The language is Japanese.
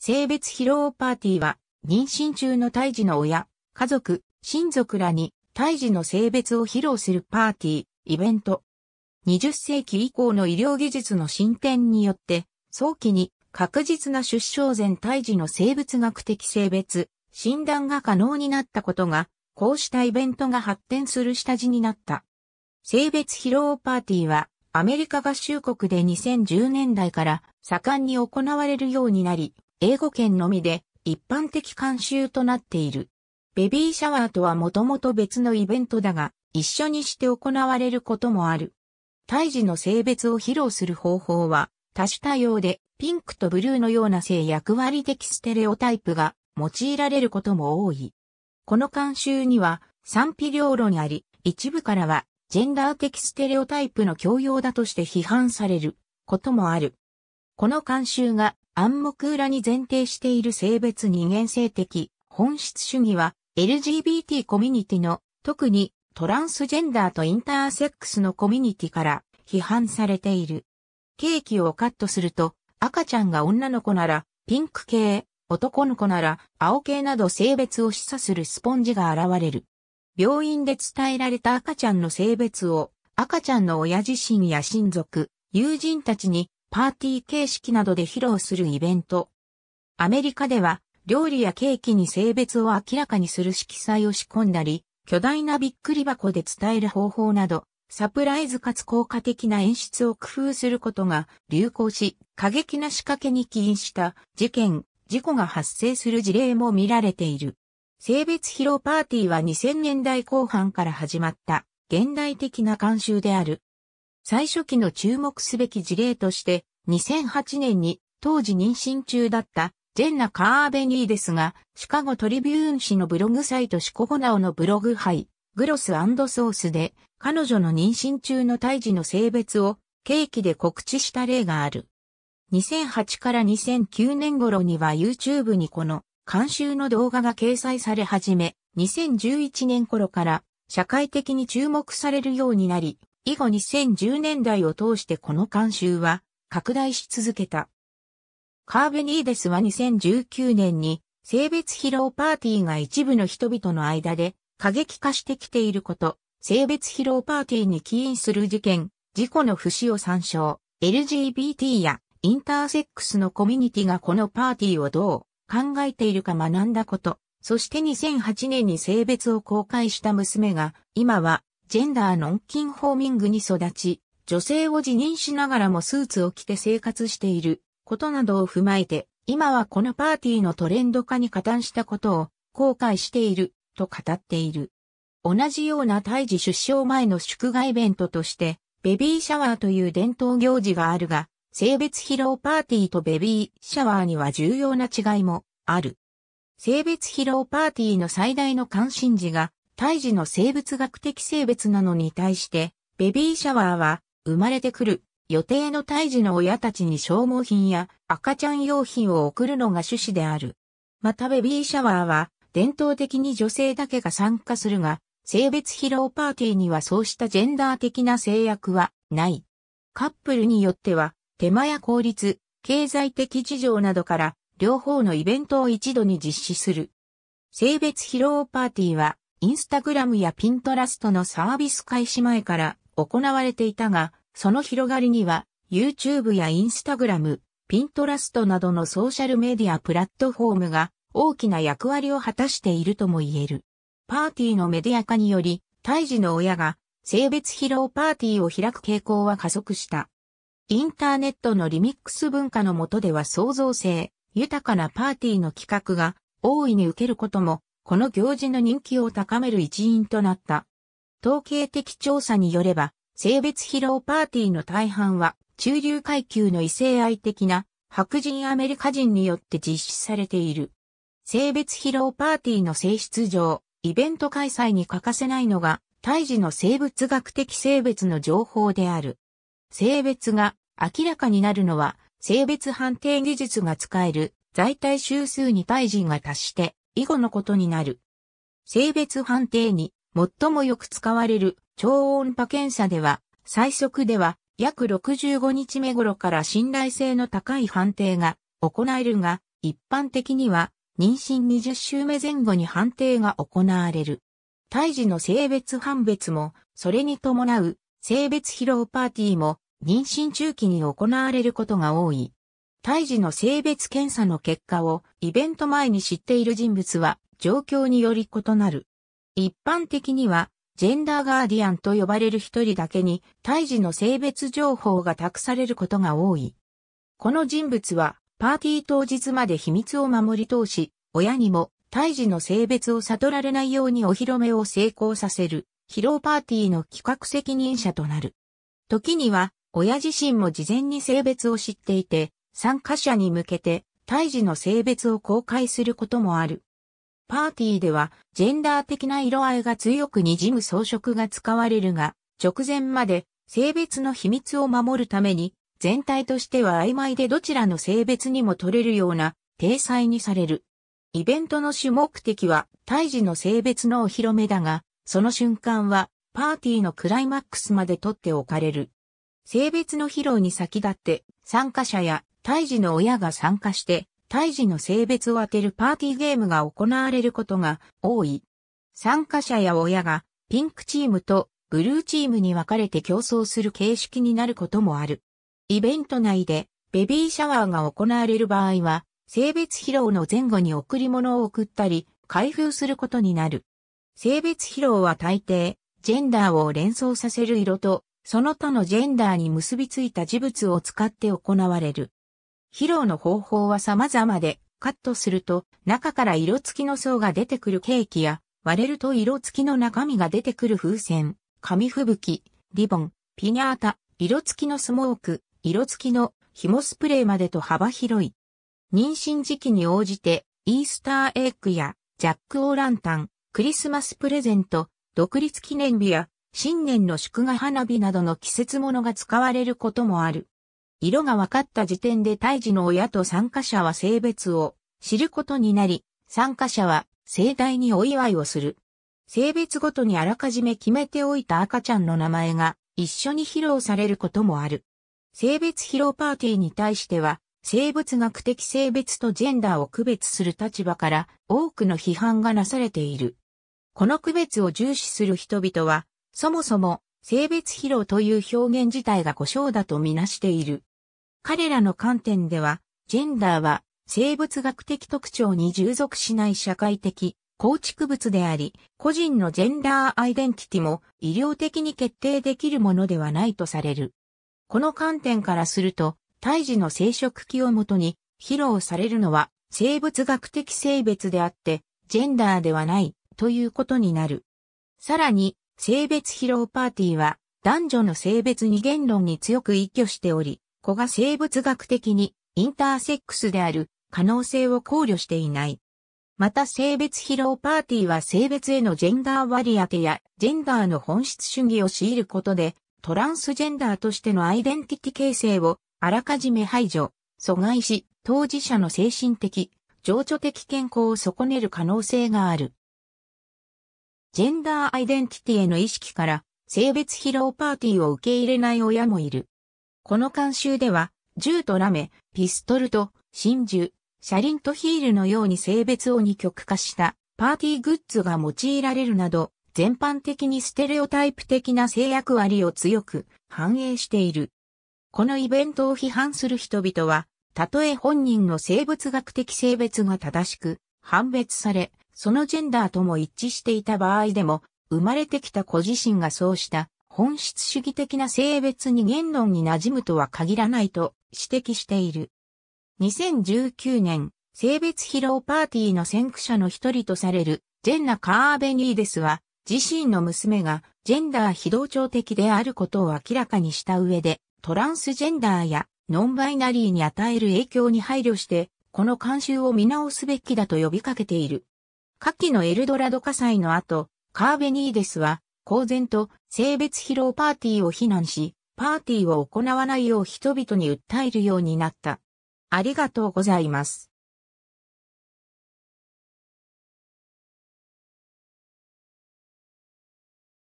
性別披露パーティーは、妊娠中の胎児の親、家族、親族らに胎児の性別を披露するパーティー、イベント。20世紀以降の医療技術の進展によって、早期に確実な出生前胎児の生物学的性別、診断が可能になったことが、こうしたイベントが発展する下地になった。性別披露パーティーは、アメリカ合衆国で2010年代から盛んに行われるようになり、英語圏のみで一般的慣習となっている。ベビーシャワーとはもともと別のイベントだが、一緒にして行われることもある。胎児の性別を披露する方法は、多種多様で、ピンクとブルーのような性役割的ステレオタイプが用いられることも多い。この慣習には賛否両論あり、一部からはジェンダー的ステレオタイプの強要だとして批判されることもある。この慣習が暗黙裏に前提している性別二元性的本質主義は LGBT コミュニティの特にトランスジェンダーとインターセックスのコミュニティから批判されている。ケーキをカットすると赤ちゃんが女の子ならピンク系、男の子なら青系など性別を示唆するスポンジが現れる。病院で伝えられた赤ちゃんの性別を赤ちゃんの親自身や親族、友人たちにパーティー形式などで披露するイベント。アメリカでは、料理やケーキに性別を明らかにする色彩を仕込んだり、巨大なびっくり箱で伝える方法など、サプライズかつ効果的な演出を工夫することが流行し、過激な仕掛けに起因した事件、事故が発生する事例も見られている。性別披露パーティーは2000年代後半から始まった現代的な慣習である。最初期の注目すべき事例として、2008年に当時妊娠中だったジェンナ・カーベニーですが、シカゴトリビューン氏のブログサイトシコゴナオのブログ杯、グロスソースで、彼女の妊娠中の胎児の性別を、ーキで告知した例がある。2008から2009年頃には YouTube にこの、監修の動画が掲載され始め、2011年頃から、社会的に注目されるようになり、以後2010年代を通してこの慣習は拡大し続けた。カーベニーデスは2019年に性別疲労パーティーが一部の人々の間で過激化してきていること、性別疲労パーティーに起因する事件、事故の不死を参照、LGBT やインターセックスのコミュニティがこのパーティーをどう考えているか学んだこと、そして2008年に性別を公開した娘が、今はジェンダーノンキンホーミングに育ち、女性を辞任しながらもスーツを着て生活していることなどを踏まえて、今はこのパーティーのトレンド化に加担したことを後悔していると語っている。同じような胎児出生前の祝賀イベントとして、ベビーシャワーという伝統行事があるが、性別披露パーティーとベビーシャワーには重要な違いもある。性別披露パーティーの最大の関心事が胎児の生物学的性別なのに対して、ベビーシャワーは、生まれてくる、予定の胎児の親たちに消耗品や赤ちゃん用品を送るのが趣旨である。またベビーシャワーは、伝統的に女性だけが参加するが、性別披露パーティーにはそうしたジェンダー的な制約はない。カップルによっては、手間や効率、経済的事情などから、両方のイベントを一度に実施する。性別披露パーティーは、インスタグラムやピントラストのサービス開始前から行われていたが、その広がりには YouTube やインスタグラム、ピントラストなどのソーシャルメディアプラットフォームが大きな役割を果たしているとも言える。パーティーのメディア化により、胎児の親が性別披露パーティーを開く傾向は加速した。インターネットのリミックス文化の下では創造性、豊かなパーティーの企画が大いに受けることもこの行事の人気を高める一因となった。統計的調査によれば、性別疲労パーティーの大半は、中流階級の異性愛的な白人アメリカ人によって実施されている。性別疲労パーティーの性質上、イベント開催に欠かせないのが、胎児の生物学的性別の情報である。性別が明らかになるのは、性別判定技術が使える在体周数に胎児が達して、以後のことになる。性別判定に最もよく使われる超音波検査では、最速では約65日目頃から信頼性の高い判定が行えるが、一般的には妊娠20週目前後に判定が行われる。胎児の性別判別も、それに伴う性別披露パーティーも妊娠中期に行われることが多い。胎児の性別検査の結果をイベント前に知っている人物は状況により異なる。一般的には、ジェンダーガーディアンと呼ばれる一人だけに、胎児の性別情報が託されることが多い。この人物は、パーティー当日まで秘密を守り通し、親にも胎児の性別を悟られないようにお披露目を成功させる、披露パーティーの企画責任者となる。時には、親自身も事前に性別を知っていて、参加者に向けて胎児の性別を公開することもある。パーティーではジェンダー的な色合いが強く滲む装飾が使われるが、直前まで性別の秘密を守るために、全体としては曖昧でどちらの性別にも取れるような体裁にされる。イベントの主目的は胎児の性別のお披露目だが、その瞬間はパーティーのクライマックスまで取っておかれる。性別の披露に先立って参加者や胎児の親が参加して、胎児の性別を当てるパーティーゲームが行われることが多い。参加者や親がピンクチームとブルーチームに分かれて競争する形式になることもある。イベント内でベビーシャワーが行われる場合は、性別疲労の前後に贈り物を送ったり、開封することになる。性別疲労は大抵、ジェンダーを連想させる色と、その他のジェンダーに結びついた事物を使って行われる。披露の方法は様々で、カットすると中から色付きの層が出てくるケーキや、割れると色付きの中身が出てくる風船、紙吹雪、リボン、ピニャータ、色付きのスモーク、色付きの紐スプレーまでと幅広い。妊娠時期に応じて、イースターエッグや、ジャック・オーランタン、クリスマスプレゼント、独立記念日や、新年の祝賀花火などの季節物が使われることもある。色が分かった時点で胎児の親と参加者は性別を知ることになり、参加者は盛大にお祝いをする。性別ごとにあらかじめ決めておいた赤ちゃんの名前が一緒に披露されることもある。性別披露パーティーに対しては、生物学的性別とジェンダーを区別する立場から多くの批判がなされている。この区別を重視する人々は、そもそも性別披露という表現自体が故障だとみなしている。彼らの観点では、ジェンダーは生物学的特徴に従属しない社会的構築物であり、個人のジェンダーアイデンティティも医療的に決定できるものではないとされる。この観点からすると、胎児の生殖器をもとに披露されるのは生物学的性別であって、ジェンダーではないということになる。さらに、性別披露パーティーは男女の性別二元論に強く依拠しており、子が生物学的にインターセックスである可能性を考慮していない。また性別疲労パーティーは性別へのジェンダー割り当てやジェンダーの本質主義を強いることでトランスジェンダーとしてのアイデンティティ形成をあらかじめ排除、阻害し当事者の精神的、情緒的健康を損ねる可能性がある。ジェンダーアイデンティティへの意識から性別疲労パーティーを受け入れない親もいる。この監修では、銃とラメ、ピストルと真珠、車輪とヒールのように性別を二極化したパーティーグッズが用いられるなど、全般的にステレオタイプ的な性役割を強く反映している。このイベントを批判する人々は、たとえ本人の生物学的性別が正しく判別され、そのジェンダーとも一致していた場合でも、生まれてきた子自身がそうした本質主義的な性別に言論に馴染むとは限らないと指摘している。2019年、性別披露パーティーの先駆者の一人とされるジェンナ・カーベニーデスは、自身の娘がジェンダー非同調的であることを明らかにした上で、トランスジェンダーやノンバイナリーに与える影響に配慮して、この慣習を見直すべきだと呼びかけている。下記のエルドラド火災の後、カーベニーデスは公然と性別疲労パーティーを非難し、パーティーを行わないよう人々に訴えるようになった。ありがとうございます。